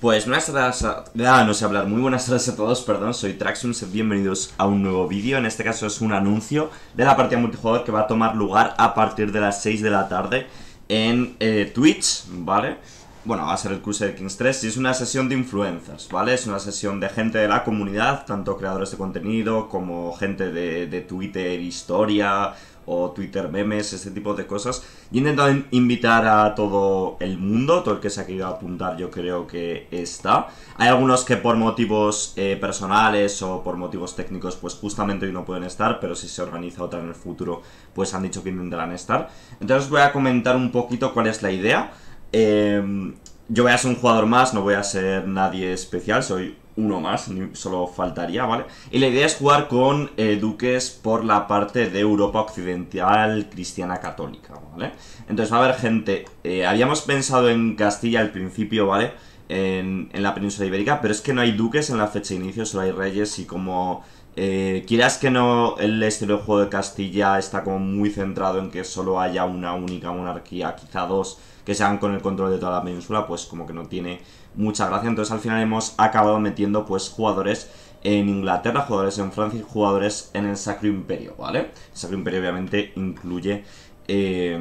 Pues buenas tardes a... Ah, no sé hablar. Muy buenas tardes a todos, perdón. Soy Traxxums, bienvenidos a un nuevo vídeo. En este caso es un anuncio de la partida multijugador que va a tomar lugar a partir de las 6 de la tarde en eh, Twitch, ¿vale? vale bueno, va a ser el de Kings 3 y es una sesión de influencers, ¿vale? Es una sesión de gente de la comunidad, tanto creadores de contenido como gente de, Twitter historia o Twitter memes, ese tipo de cosas. Y he intentado invitar a todo el mundo, todo el que se ha querido apuntar yo creo que está. Hay algunos que por motivos eh, personales o por motivos técnicos pues justamente hoy no pueden estar, pero si se organiza otra en el futuro pues han dicho que intentarán estar. Entonces voy a comentar un poquito cuál es la idea. Em, yo voy a ser un jugador más, no voy a ser nadie especial, soy uno más, solo faltaría, ¿vale? Y la idea es jugar con eh, duques por la parte de Europa Occidental cristiana católica, ¿vale? Entonces a ver, gente, eh, habíamos pensado en Castilla al principio, ¿vale? En, en, la península ibérica, pero es que no hay duques en la fecha de inicio, solo hay reyes y como eh, quieras que no, el estilo de juego de Castilla está como muy centrado en que solo haya una única monarquía, quizá dos, que sean con el control de toda la península, pues como que no tiene mucha gracia. Entonces al final hemos acabado metiendo pues jugadores en Inglaterra, jugadores en Francia y jugadores en el Sacro Imperio, ¿vale? El Sacro Imperio obviamente incluye eh,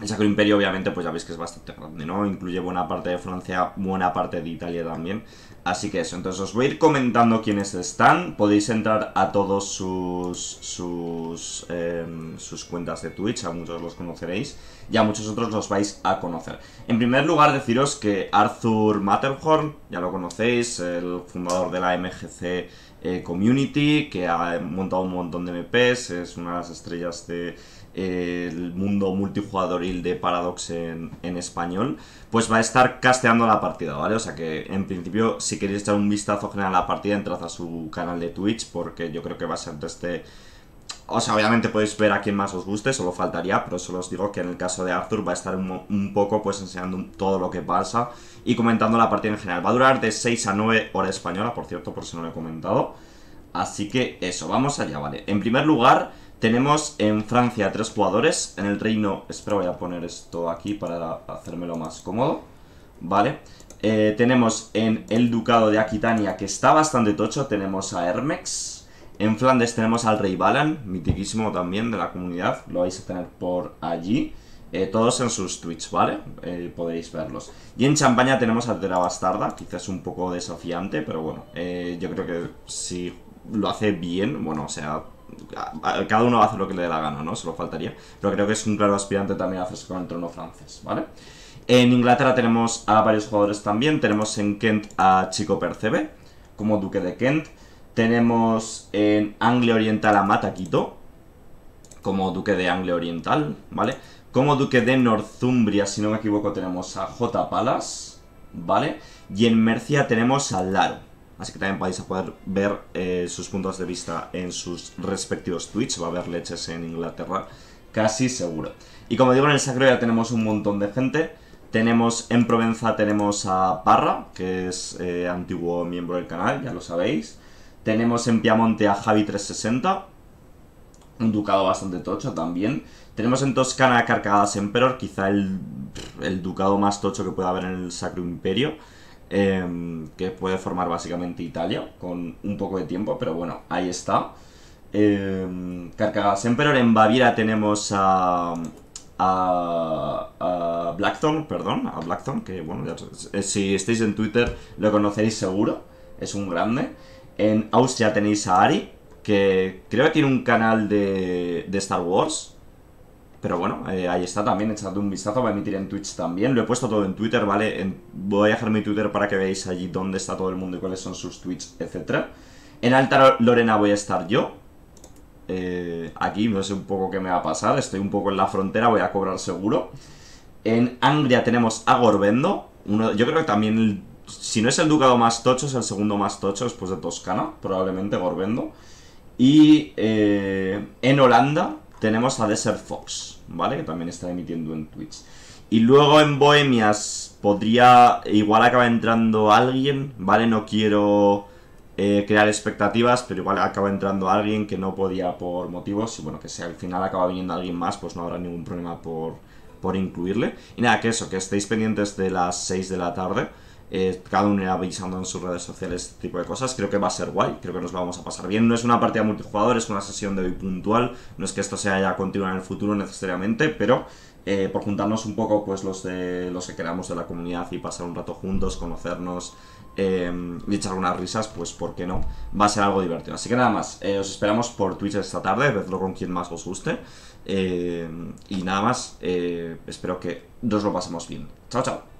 el Sacro Imperio, obviamente, pues ya veis que es bastante grande, ¿no? Incluye buena parte de Francia, buena parte de Italia también. Así que eso, entonces os voy a ir comentando quiénes están. Podéis entrar a todos sus, sus, em, sus cuentas de Twitch, a muchos los conoceréis ya muchos otros los vais a conocer. En primer lugar, deciros que Arthur Matterhorn, ya lo conocéis, el fundador de la MGC eh, Community, que ha montado un montón de MPs, es una de las estrellas del eh, mundo multijugadoril de Paradox en, español, pues va a estar casteando la partida, ¿vale? O sea que en principio si queréis echar un vistazo general a la partida, entrad a su canal de Twitch porque yo creo que va a ser de este... O sea, obviamente podéis ver a quien más os guste, solo faltaría, pero solo os digo que en el caso de Arthur va a estar un, poco pues enseñando todo lo que pasa y comentando la partida en general. Va a durar de 6 a 9 horas española, por cierto, por si no lo he comentado. Así que eso, vamos allá, ¿vale? En primer lugar, tenemos en Francia tres jugadores, en el Reino... espero voy a poner esto aquí para hacérmelo más cómodo, ¿vale? Eh, tenemos en el Ducado de Aquitania, que está bastante tocho, tenemos a Hermex en Flandes tenemos al rey Balan, mitiquísimo también de la comunidad, lo vais a tener por allí. Eh, todos en sus tweets, ¿vale? Eh, podréis verlos. Y en Champaña tenemos a Tera Bastarda, quizás un poco desafiante, pero bueno, eh, yo creo que si lo hace bien, bueno, o sea, cada uno va a hacer lo que le dé la gana, ¿no? se lo faltaría. Pero creo que es un claro aspirante también a hacerse con el trono francés, ¿vale? En Inglaterra tenemos a varios jugadores también, tenemos en Kent a Chico Percebe como duque de Kent. Tenemos en Anglia Oriental a Mataquito, como duque de Anglia Oriental, ¿vale? Como duque de Northumbria, si no me equivoco, tenemos a J. Palas, ¿vale? Y en Mercia tenemos a Laro. Así que también vais a poder ver eh, sus puntos de vista en sus respectivos Twitch. Va a haber leches en Inglaterra, casi seguro. Y como digo, en el Sacro ya tenemos un montón de gente. Tenemos en Provenza tenemos a Parra, que es eh, antiguo miembro del canal, ya lo sabéis. Tenemos en Piamonte a Javi 360, un ducado bastante tocho también. Tenemos en Toscana a Carcagadas Emperor, quizá el, el, ducado más tocho que pueda haber en el Sacro Imperio, em, que puede formar básicamente Italia, con un poco de tiempo, pero bueno, ahí está. Eh, em, Emperor, en Baviera tenemos a, a, Blackthorn, perdón, a Blackthorn, que bueno, eh, si estáis en Twitter lo conoceréis seguro, es un grande. En Austria tenéis a Ari, que creo que tiene un canal de, Star Wars. Pero bueno, eh, ahí está también, echadle un vistazo, va a emitir en Twitch también. Lo he puesto todo en Twitter, ¿vale? voy a dejar mi Twitter para que veáis allí dónde está todo el mundo y cuáles son sus Twitch, etc. En Alta Lorena voy a estar yo. Eh, aquí no sé un poco qué me va a pasar, estoy un poco en la frontera, voy a cobrar seguro. En Anglia tenemos a Gorbendo. Uno, yo creo que también el si no es el ducado más tocho, es el segundo más tocho después de Toscana, probablemente Gorbendo. Y eh, en Holanda tenemos a Desert Fox, ¿vale? Que también está emitiendo en Twitch. Y luego en Bohemias podría, igual acaba entrando alguien, ¿vale? No quiero eh, crear expectativas, pero igual acaba entrando alguien que no podía por motivos. Y bueno, que si al final acaba viniendo alguien más, pues no habrá ningún problema por, por incluirle. Y nada, que eso, que estéis pendientes de las 6 de la tarde. Eh, cada uno irá avisando en sus redes sociales este tipo de cosas. Creo que va a ser guay, creo que nos lo vamos a pasar bien. No es una partida multijugador, es una sesión de hoy puntual. No es que esto sea ya continua en el futuro necesariamente, pero eh, por juntarnos un poco pues los los que queramos de la comunidad y pasar un rato juntos, conocernos em, y echar unas risas, pues por qué no, va a ser algo divertido. Así que nada más, eh, os esperamos por Twitch esta tarde, vedlo con quien más os guste. Em, y nada más, espero que nos lo pasemos bien. Chao, chao.